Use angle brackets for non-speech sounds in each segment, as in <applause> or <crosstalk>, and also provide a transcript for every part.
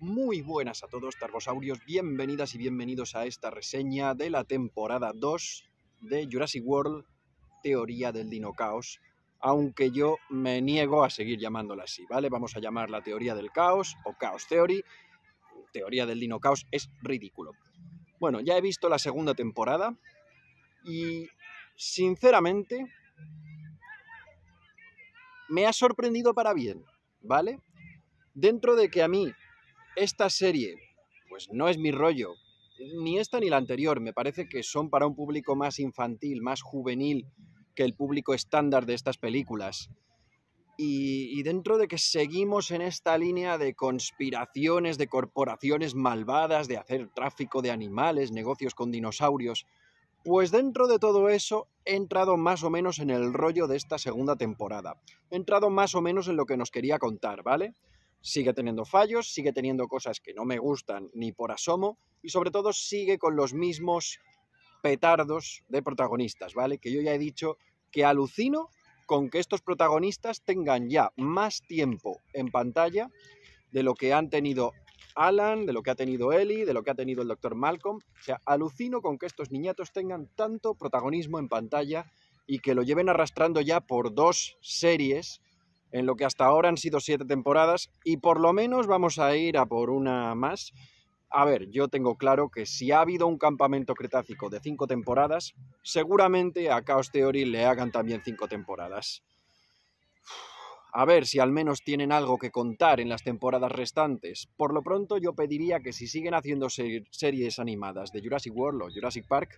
Muy buenas a todos, Targosaurios. Bienvenidas y bienvenidos a esta reseña de la temporada 2 de Jurassic World, Teoría del Dino Caos. Aunque yo me niego a seguir llamándola así, ¿vale? Vamos a llamarla Teoría del Caos o Chaos Theory. Teoría del Dino Caos es ridículo. Bueno, ya he visto la segunda temporada y sinceramente me ha sorprendido para bien, ¿vale? Dentro de que a mí esta serie, pues no es mi rollo. Ni esta ni la anterior. Me parece que son para un público más infantil, más juvenil que el público estándar de estas películas. Y, dentro de que seguimos en esta línea de conspiraciones, de corporaciones malvadas, de hacer tráfico de animales, negocios con dinosaurios, pues dentro de todo eso he entrado más o menos en el rollo de esta segunda temporada. He entrado más o menos en lo que nos quería contar, ¿vale? sigue teniendo fallos, sigue teniendo cosas que no me gustan ni por asomo y sobre todo sigue con los mismos petardos de protagonistas, ¿vale? Que yo ya he dicho que alucino con que estos protagonistas tengan ya más tiempo en pantalla de lo que han tenido Alan, de lo que ha tenido Ellie, de lo que ha tenido el doctor Malcolm. O sea, alucino con que estos niñatos tengan tanto protagonismo en pantalla y que lo lleven arrastrando ya por dos series en lo que hasta ahora han sido siete temporadas y por lo menos vamos a ir a por una más. A ver, yo tengo claro que si ha habido un campamento cretácico de cinco temporadas, seguramente a Chaos Theory le hagan también cinco temporadas. A ver si al menos tienen algo que contar en las temporadas restantes. Por lo pronto yo pediría que si siguen haciendo series animadas de Jurassic World o Jurassic Park,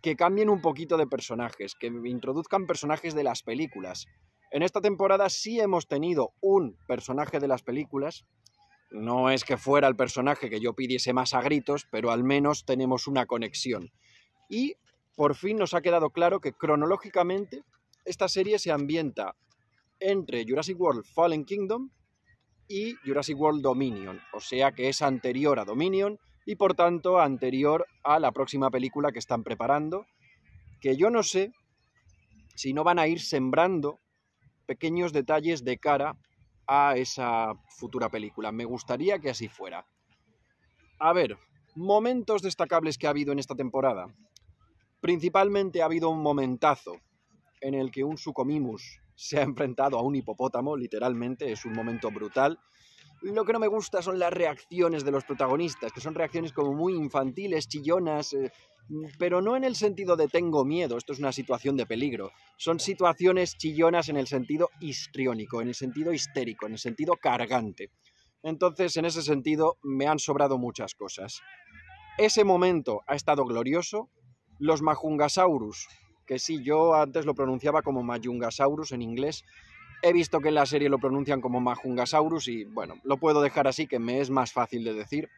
que cambien un poquito de personajes, que introduzcan personajes de las películas. En esta temporada sí hemos tenido un personaje de las películas. No es que fuera el personaje que yo pidiese más a gritos, pero al menos tenemos una conexión. Y por fin nos ha quedado claro que cronológicamente esta serie se ambienta entre Jurassic World Fallen Kingdom y Jurassic World Dominion, o sea que es anterior a Dominion y por tanto anterior a la próxima película que están preparando, que yo no sé si no van a ir sembrando pequeños detalles de cara a esa futura película. Me gustaría que así fuera. A ver, momentos destacables que ha habido en esta temporada. Principalmente ha habido un momentazo en el que un Sucomimus se ha enfrentado a un hipopótamo, literalmente, es un momento brutal. Lo que no me gusta son las reacciones de los protagonistas, que son reacciones como muy infantiles, chillonas, eh, pero no en el sentido de tengo miedo, esto es una situación de peligro. Son situaciones chillonas en el sentido histriónico, en el sentido histérico, en el sentido cargante. Entonces, en ese sentido, me han sobrado muchas cosas. Ese momento ha estado glorioso. Los Majungasaurus, que sí, yo antes lo pronunciaba como Majungasaurus en inglés, He visto que en la serie lo pronuncian como Majungasaurus y bueno, lo puedo dejar así que me es más fácil de decir.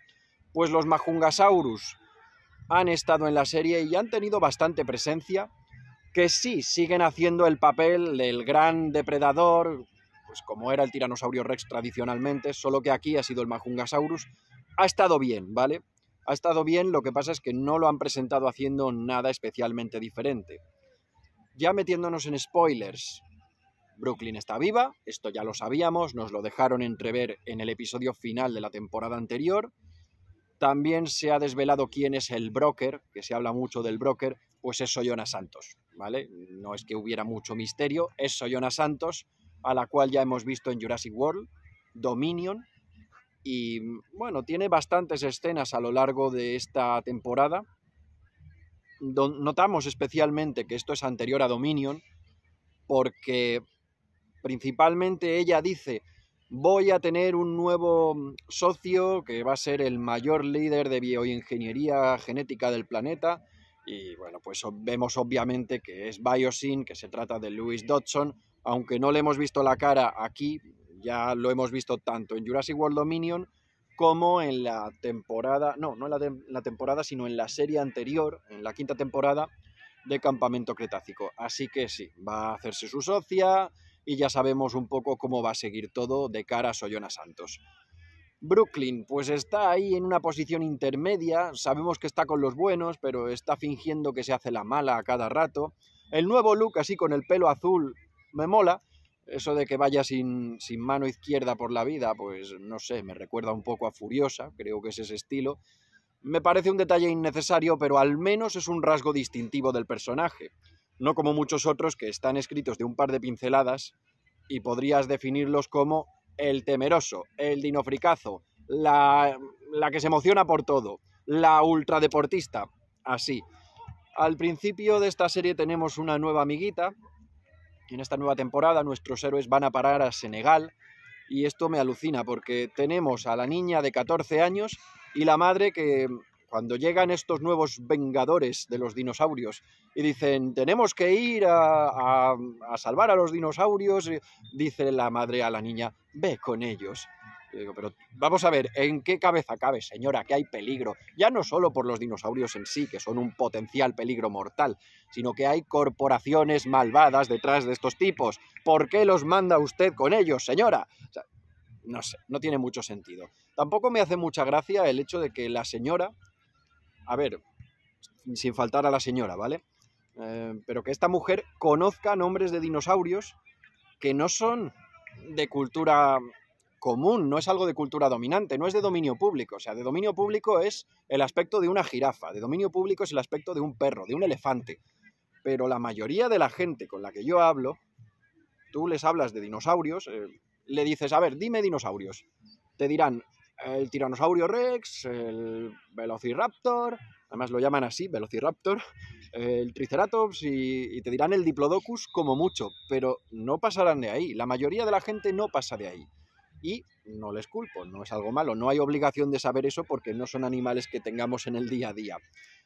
Pues los Majungasaurus han estado en la serie y han tenido bastante presencia, que sí siguen haciendo el papel del gran depredador, pues como era el tiranosaurio rex tradicionalmente, solo que aquí ha sido el Majungasaurus. Ha estado bien, ¿vale? Ha estado bien, lo que pasa es que no lo han presentado haciendo nada especialmente diferente. Ya metiéndonos en spoilers, Brooklyn está viva, esto ya lo sabíamos, nos lo dejaron entrever en el episodio final de la temporada anterior. También se ha desvelado quién es el broker, que se habla mucho del broker, pues es Soyona Santos, ¿vale? No es que hubiera mucho misterio, es Soyona Santos, a la cual ya hemos visto en Jurassic World, Dominion, y bueno, tiene bastantes escenas a lo largo de esta temporada. Notamos especialmente que esto es anterior a Dominion, porque Principalmente ella dice, voy a tener un nuevo mm, socio que va a ser el mayor líder de bioingeniería genética del planeta. Y bueno, pues vemos obviamente que es Biosyn, que se trata de Lewis Dodson, aunque no le hemos visto la cara aquí, ya lo hemos visto tanto en Jurassic World Dominion como en la temporada, no, no en la, la, temporada, sino en la serie anterior, en la quinta temporada de Campamento Cretácico. Así que sí, va a hacerse su socia, y ya sabemos un poco cómo va a seguir todo de cara a Soyona Santos. Brooklyn, pues está ahí en una posición intermedia, sabemos que está con los buenos, pero está fingiendo que se hace la mala a cada rato. El nuevo look, así con el pelo azul, me mola. Eso de que vaya sin, sin mano izquierda por la vida, pues no sé, me recuerda un poco a Furiosa, creo que es ese estilo. Me parece un detalle innecesario, pero al menos es un rasgo distintivo del personaje no como muchos otros que están escritos de un par de pinceladas y podrías definirlos como el temeroso, el dinofricazo, la, la que se emociona por todo, la ultradeportista, así. Al principio de esta serie tenemos una nueva amiguita y en esta nueva temporada nuestros héroes van a parar a Senegal y esto me alucina porque tenemos a la niña de 14 años y la madre que cuando llegan estos nuevos vengadores de los dinosaurios y dicen, tenemos que ir a, salvar a los dinosaurios, eh, dice la madre a la niña, ve con ellos. Yo digo, pero vamos a ver, ¿en qué cabeza cabe, señora, que hay peligro? Ya no solo por los dinosaurios en sí, que son un potencial peligro mortal, sino que hay corporaciones malvadas detrás de estos tipos. ¿Por qué los manda usted con ellos, señora? no sé, no tiene mucho sentido. Tampoco me hace mucha gracia el hecho de que la señora a ver, sin faltar a la señora, ¿vale? Eh, pero que esta mujer conozca nombres de dinosaurios que no son de cultura común, no es algo de cultura dominante, no es de dominio público. O sea, de dominio público es el aspecto de una jirafa, de dominio público es el aspecto de un perro, de un elefante. Pero la mayoría de la gente con la que yo hablo, tú les hablas de dinosaurios, eh, le dices, a ver, dime dinosaurios. Te dirán el tiranosaurio rex, el velociraptor, además lo llaman así, velociraptor, el triceratops y, te dirán el diplodocus como mucho, pero no pasarán de ahí, la mayoría de la gente no pasa de ahí. Y no les culpo, no es algo malo, no hay obligación de saber eso porque no son animales que tengamos en el día a día.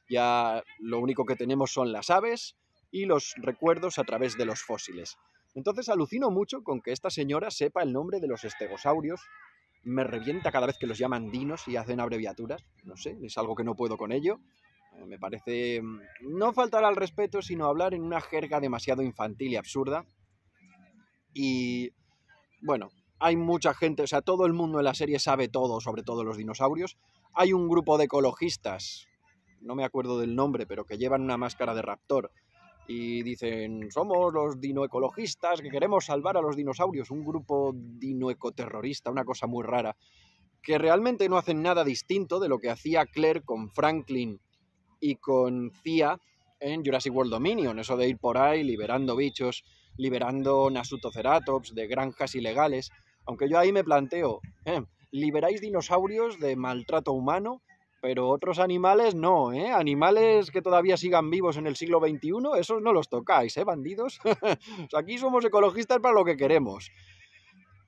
Ya lo único que tenemos son las aves y los recuerdos a través de los fósiles. Entonces alucino mucho con que esta señora sepa el nombre de los estegosaurios me revienta cada vez que los llaman dinos y hacen abreviaturas. No sé, es algo que no puedo con ello. Eh, me parece mm, no faltar al respeto, sino hablar en una jerga demasiado infantil y absurda. Y bueno, hay mucha gente, o sea, todo el mundo en la serie sabe todo sobre todo los dinosaurios. Hay un grupo de ecologistas, no me acuerdo del nombre, pero que llevan una máscara de raptor y dicen, somos los dinoecologistas que queremos salvar a los dinosaurios, un grupo dinoecoterrorista, una cosa muy rara, que realmente no hacen nada distinto de lo que hacía Claire con Franklin y con CIA en Jurassic World Dominion, eso de ir por ahí liberando bichos, liberando nasutoceratops de granjas ilegales, aunque yo ahí me planteo, eh, ¿liberáis dinosaurios de maltrato humano? pero otros animales no, ¿eh? Animales mm. que todavía sigan vivos en el siglo XXI, esos no los tocáis, ¿eh, bandidos? <laughs> Aquí somos ecologistas para lo que queremos.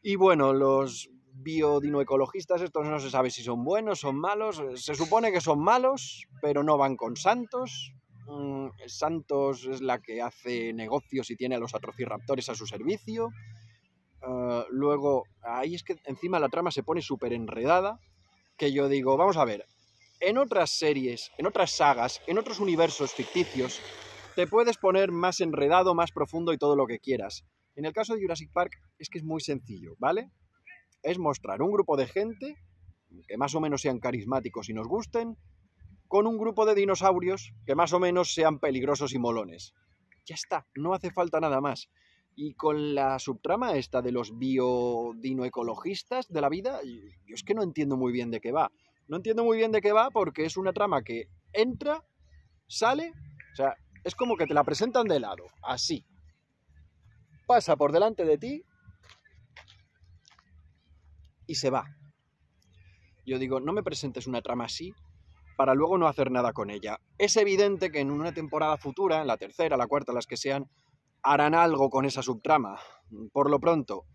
Y bueno, los biodinoecologistas, estos no se sabe si son buenos, son malos. Se supone que son malos, pero no van con Santos. Mm, Santos es la que hace negocios y tiene a los atrocirraptores a su servicio. Ah, luego, ahí es que encima la trama se pone súper enredada, que yo digo, vamos a ver, en otras series, en otras sagas, en otros universos ficticios, te puedes poner más enredado, más profundo y todo lo que quieras. En el caso de Jurassic Park es que es muy sencillo, ¿vale? Es mostrar un grupo de gente, que más o menos sean carismáticos y nos gusten, con un grupo de dinosaurios que más o menos sean peligrosos y molones. Ya está, no hace falta nada más. Y con la subtrama esta de los biodinoecologistas de la vida, yo es que no entiendo muy bien de qué va. No entiendo muy bien de qué va porque es una trama que entra, sale, o sea, es como que te la presentan de lado, así. Pasa por delante de ti y se va. Yo digo, no me presentes una trama así para luego no hacer nada con ella. Es evidente que en una temporada futura, en la tercera, la cuarta, las que sean, harán algo con esa subtrama. Por lo pronto,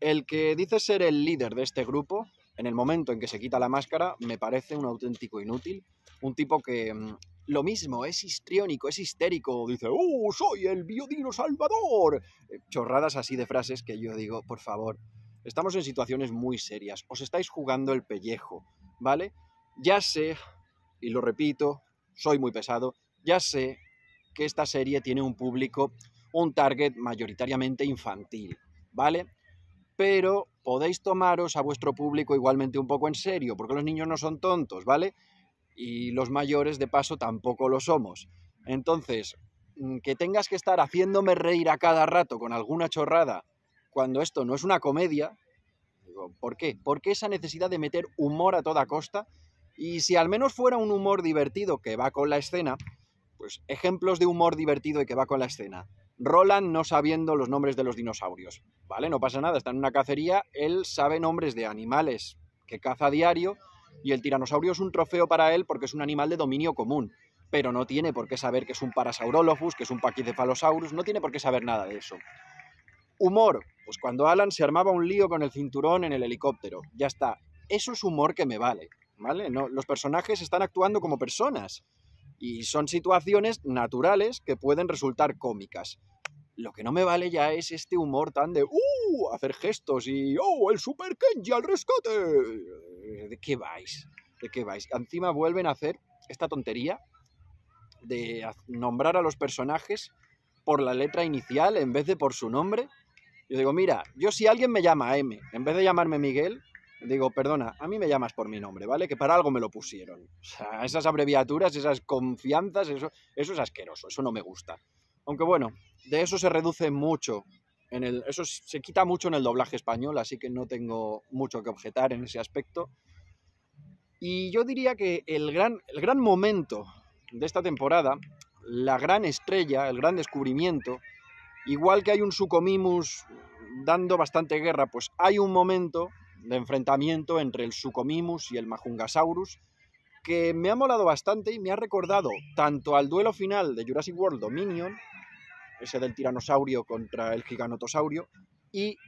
el que dice ser el líder de este grupo, en el momento en que se quita la máscara, me parece un auténtico inútil. Un tipo que mm, lo mismo, es histriónico, es histérico, dice, ¡oh, soy el biodino salvador! Eh, chorradas así de frases que yo digo, por favor, estamos en situaciones muy serias, os estáis jugando el pellejo, ¿vale? Ya sé, y lo repito, soy muy pesado, ya sé que esta serie tiene un público, un target mayoritariamente infantil, ¿vale? pero podéis tomaros a vuestro público igualmente un poco en serio, porque los niños no son tontos, ¿vale? Y los mayores, de paso, tampoco lo somos. Entonces, mm, que tengas que estar haciéndome reír a cada rato con alguna chorrada cuando esto no es una comedia, digo, ¿por qué? Porque esa necesidad de meter humor a toda costa? Y si al menos fuera un humor divertido que va con la escena, pues ejemplos de humor divertido y que va con la escena. Roland no sabiendo los nombres de los dinosaurios. ¿Vale? No pasa nada, está en una cacería, él sabe nombres de animales que caza diario y el tiranosaurio es un trofeo para él porque es un animal de dominio común, pero no tiene por qué saber que es un parasaurolophus, que es un pachycephalosaurus, no tiene por qué saber nada de eso. Humor, pues cuando Alan se armaba un lío con el cinturón en el helicóptero, ya está. Eso es humor que me vale, ¿vale? No, los personajes están actuando como personas. Y son situaciones naturales que pueden resultar cómicas. Lo que no me vale ya es este humor tan de ¡Uh! hacer gestos y ¡Oh! ¡El Super Kenji al rescate! ¿De qué vais? ¿De qué vais? Encima vuelven a hacer esta tontería de nombrar a los personajes por la letra inicial en vez de por su nombre. Yo digo, mira, yo si alguien me llama M, en vez de llamarme Miguel, Digo, perdona, a mí me llamas por mi nombre, ¿vale? Que para algo me lo pusieron. O sea, esas abreviaturas, esas confianzas, eso, eso es asqueroso, eso no me gusta. Aunque bueno, de eso se reduce mucho. En el, eso se quita mucho en el doblaje español, así que no tengo mucho que objetar en ese aspecto. Y yo diría que el gran, el gran momento de esta temporada, la gran estrella, el gran descubrimiento, igual que hay un Sucomimus dando bastante guerra, pues hay un momento de enfrentamiento entre el Sucomimus y el Majungasaurus, que me ha molado bastante y me ha recordado tanto al duelo final de Jurassic World Dominion, ese del tiranosaurio contra el giganotosaurio, y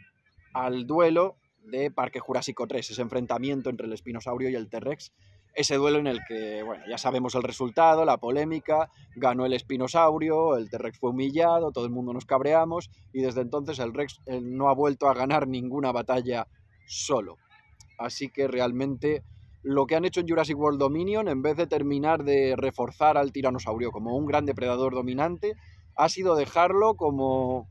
al duelo de Parque Jurásico 3, ese enfrentamiento entre el espinosaurio y el T-Rex, ese duelo en el que, bueno, ya sabemos el resultado, la polémica, ganó el espinosaurio, el T-Rex fue humillado, todo el mundo nos cabreamos y desde entonces el Rex eh, no ha vuelto a ganar ninguna batalla solo. Así que realmente lo que han hecho en Jurassic World Dominion, en vez de terminar de reforzar al tiranosaurio como un gran depredador dominante, ha sido dejarlo como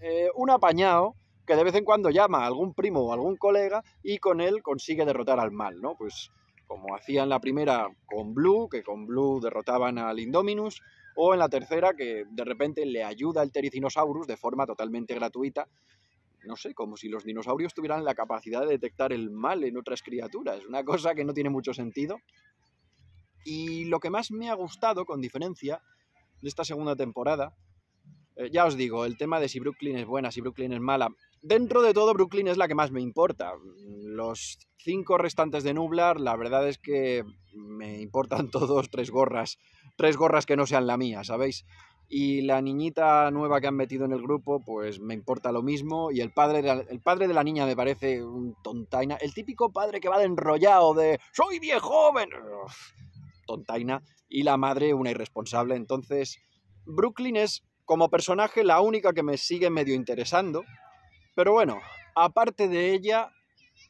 eh, un apañado que de vez en cuando llama a algún primo o algún colega y con él consigue derrotar al mal, ¿no? Pues como hacían la primera con Blue, que con Blue derrotaban al Indominus, o en la tercera que de repente le ayuda al Tericinosaurus de forma totalmente gratuita no sé, como si los dinosaurios tuvieran la capacidad de detectar el mal en otras criaturas, una cosa que no tiene mucho sentido. Y lo que más me ha gustado, con diferencia, de esta segunda temporada, eh, ya os digo, el tema de si Brooklyn es buena, si Brooklyn es mala, dentro de todo Brooklyn es la que más me importa. Los cinco restantes de Nublar, la verdad es que me importan <laughs> todos tres gorras, tres gorras que no sean la mía, ¿sabéis? y la niñita nueva que han metido en el grupo, pues me importa lo mismo. Y el padre, de la, el padre de la niña me parece un tontaina. El típico padre que va de enrollado, de soy viejo joven. tontaina. Y la madre, una irresponsable. Entonces, Brooklyn es como personaje la única que me sigue medio interesando. Pero bueno, aparte de ella,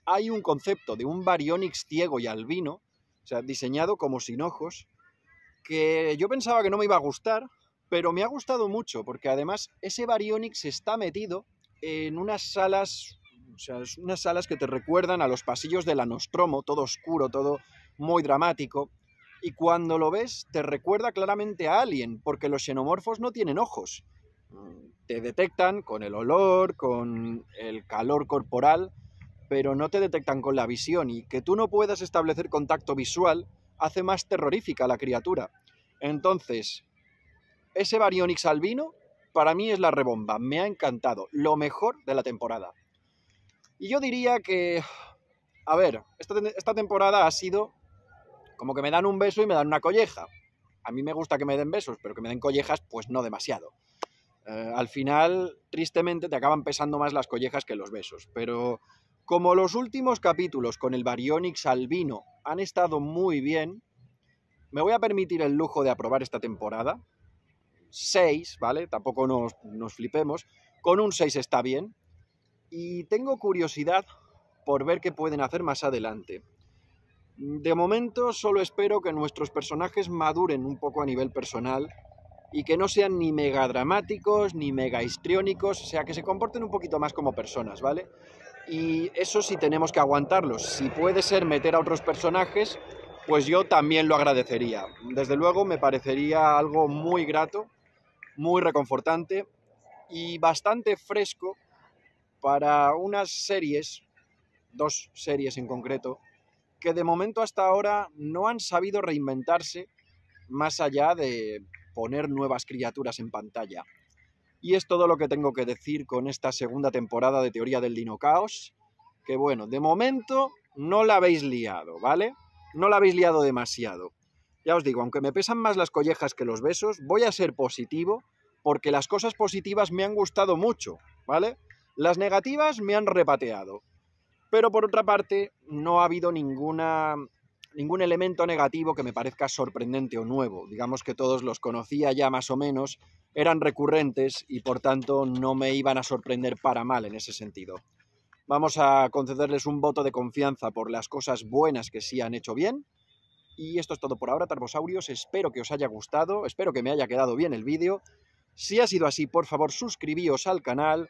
hay un concepto de un Baryonyx ciego y albino, o sea, diseñado como sin ojos, que yo pensaba que no me iba a gustar, pero me ha gustado mucho, porque además ese Baryonyx está metido en unas salas, o sea, unas salas que te recuerdan a los pasillos de la todo oscuro, todo muy dramático. Y cuando lo ves, te recuerda claramente a alguien porque los xenomorfos no tienen ojos. Mm, te detectan con el olor, con el calor corporal, pero no te detectan con la visión. Y que tú no puedas establecer contacto visual hace más terrorífica a la criatura. Entonces, ese Baryonyx albino para mí es la rebomba, me ha encantado, lo mejor de la temporada. Y yo diría que, a ver, esta, temporada ha sido como que me dan un beso y me dan una colleja. A mí me gusta que me den besos, pero que me den collejas, pues no demasiado. Eh, al final, tristemente, te acaban pesando más las collejas que los besos. Pero como los últimos capítulos con el Baryonyx albino han estado muy bien, me voy a permitir el lujo de aprobar esta temporada, 6, ¿vale? Tampoco nos, nos flipemos. Con un 6 está bien. Y tengo curiosidad por ver qué pueden hacer más adelante. De momento solo espero que nuestros personajes maduren un poco a nivel personal y que no sean ni mega dramáticos ni mega histriónicos, o sea, que se comporten un poquito más como personas, ¿vale? Y eso sí tenemos que aguantarlos. Si puede ser meter a otros personajes, pues yo también lo agradecería. Desde luego me parecería algo muy grato muy reconfortante y bastante fresco para unas series, dos series en concreto, que de momento hasta ahora no han sabido reinventarse más allá de poner nuevas criaturas en pantalla. Y es todo lo que tengo que decir con esta segunda temporada de Teoría del Dino Caos, que bueno, de momento no la habéis liado, ¿vale? No la habéis liado demasiado ya os digo, aunque me pesan más las collejas que los besos, voy a ser positivo porque las cosas positivas me han gustado mucho, ¿vale? Las negativas me han repateado. Pero por otra parte, no ha habido ninguna, ningún elemento negativo que me parezca sorprendente o nuevo. Digamos que todos los conocía ya más o menos, eran recurrentes y por tanto no me iban a sorprender para mal en ese sentido. Vamos a concederles un voto de confianza por las cosas buenas que sí han hecho bien y esto es todo por ahora, Tarbosaurios. Espero que os haya gustado, espero que me haya quedado bien el vídeo. Si ha sido así, por favor, suscribíos al canal,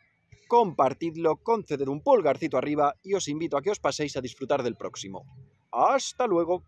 compartidlo, conceded un pulgarcito arriba y os invito a que os paséis a disfrutar del próximo. ¡Hasta luego!